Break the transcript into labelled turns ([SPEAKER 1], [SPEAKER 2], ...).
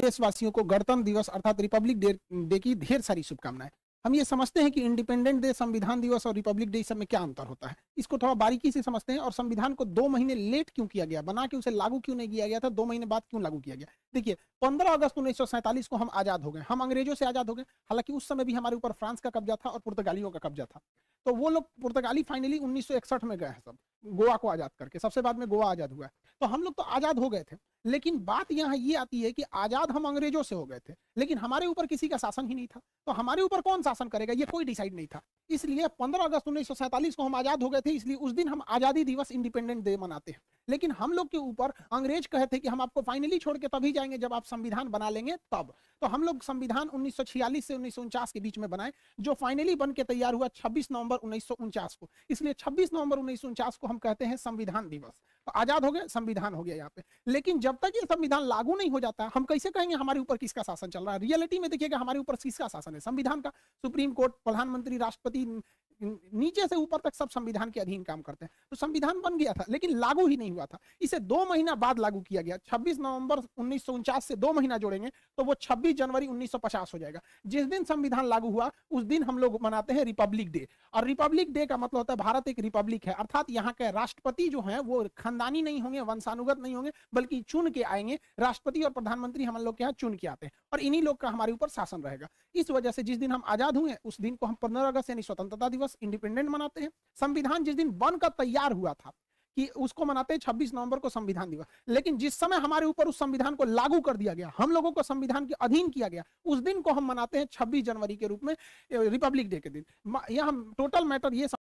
[SPEAKER 1] देशवासियों को गणतंत्र दिवस अर्थात रिपब्लिक डे डे की ढेर सारी शुभकामनाएं हम ये समझते हैं कि इंडिपेंडेंट डे संविधान दिवस और रिपब्लिक डे सब में क्या अंतर होता है इसको थोड़ा बारीकी से समझते हैं और संविधान को दो महीने लेट क्यों किया गया बना के उसे लागू क्यों नहीं किया गया था दो महीने बाद क्यों लागू किया गया देखिए 15 अगस्त उन्नीस को हम आजाद हो गए हम अंग्रेजों से आजाद हो गए हालांकि उस समय भी हमारे ऊपर फ्रांस का कब्जा था और पुर्तगालियों का कब्जा था तो वो लोग पुर्तगाली फाइनली उन्नीस में गए हैं सब गोवा को आजाद करके सबसे बाद में गोवा आजाद हुआ है तो हम लोग तो आजाद हो गए थे लेकिन बात यहाँ ये आती है कि आजाद हम अंग्रेजों से हो गए थे लेकिन हमारे ऊपर किसी का शासन ही नहीं था तो हमारे ऊपर कौन शासन करेगा ये कोई डिसाइड नहीं था इसलिए 15 अगस्त उन्नीस को हम आजाद हो गए थे इसलिए उस दिन हम आजादी दिवस इंडिपेंडेंट डे मनाते हैं लेकिन हम लोग के ऊपर अंग्रेज कहे थे कि हम आपको फाइनली छोड़ के तभी जाएंगे जब आप संविधान बना लेंगे तब तो हम लोग संविधान उन्नीस से उन्नीस के बीच में बनाए जो फाइनली बन के तैयार हुआ छब्बीस नवंबर उन्नीस को इसलिए छब्बीस नवंबर उन्नीस को हम कहते हैं संविधान दिवस तो आजाद हो गया संविधान हो गया यहाँ पे लेकिन जब जब तक ये संविधान लागू नहीं हो जाता हम कैसे कहेंगे हमारे ऊपर किसका शासन चल रहा है रियलिटी में देखिएगा हमारे ऊपर किसका शासन है संविधान का सुप्रीम कोर्ट प्रधानमंत्री राष्ट्रपति नीचे से ऊपर तक सब संविधान के अधीन काम करते हैं तो संविधान बन गया था लेकिन लागू ही नहीं हुआ था इसे दो महीना बाद लागू किया गया 26 नवंबर उन्नीस से दो महीना जोड़ेंगे तो वो 26 जनवरी 1950 हो जाएगा जिस दिन संविधान लागू हुआ उस दिन हम लोग मनाते हैं रिपब्लिक डे और रिपब्लिक डे का मतलब होता है भारत एक रिपब्लिक है अर्थात यहाँ के राष्ट्रपति जो है वो खानदानी नहीं होंगे वंशानुगत नहीं होंगे बल्कि चुन के आएंगे राष्ट्रपति और प्रधानमंत्री हम लोग के यहाँ चुन के आते हैं और इन्हीं लोग का हमारे ऊपर शासन रहेगा इस वजह से जिस दिन हम आजाद हुए उस दिन को हम पंद्रह अगस्त यानी स्वतंत्रता दिवस दिवस इंडिपेंडेंट मनाते हैं संविधान जिस दिन बनकर तैयार हुआ था कि उसको मनाते हैं छब्बीस नवंबर को संविधान दिवस लेकिन जिस समय हमारे ऊपर उस संविधान को लागू कर दिया गया हम लोगों को संविधान के अधीन किया गया उस दिन को हम मनाते हैं छब्बीस जनवरी के रूप में रिपब्लिक डे के दिन यह हम टोटल मैटर ये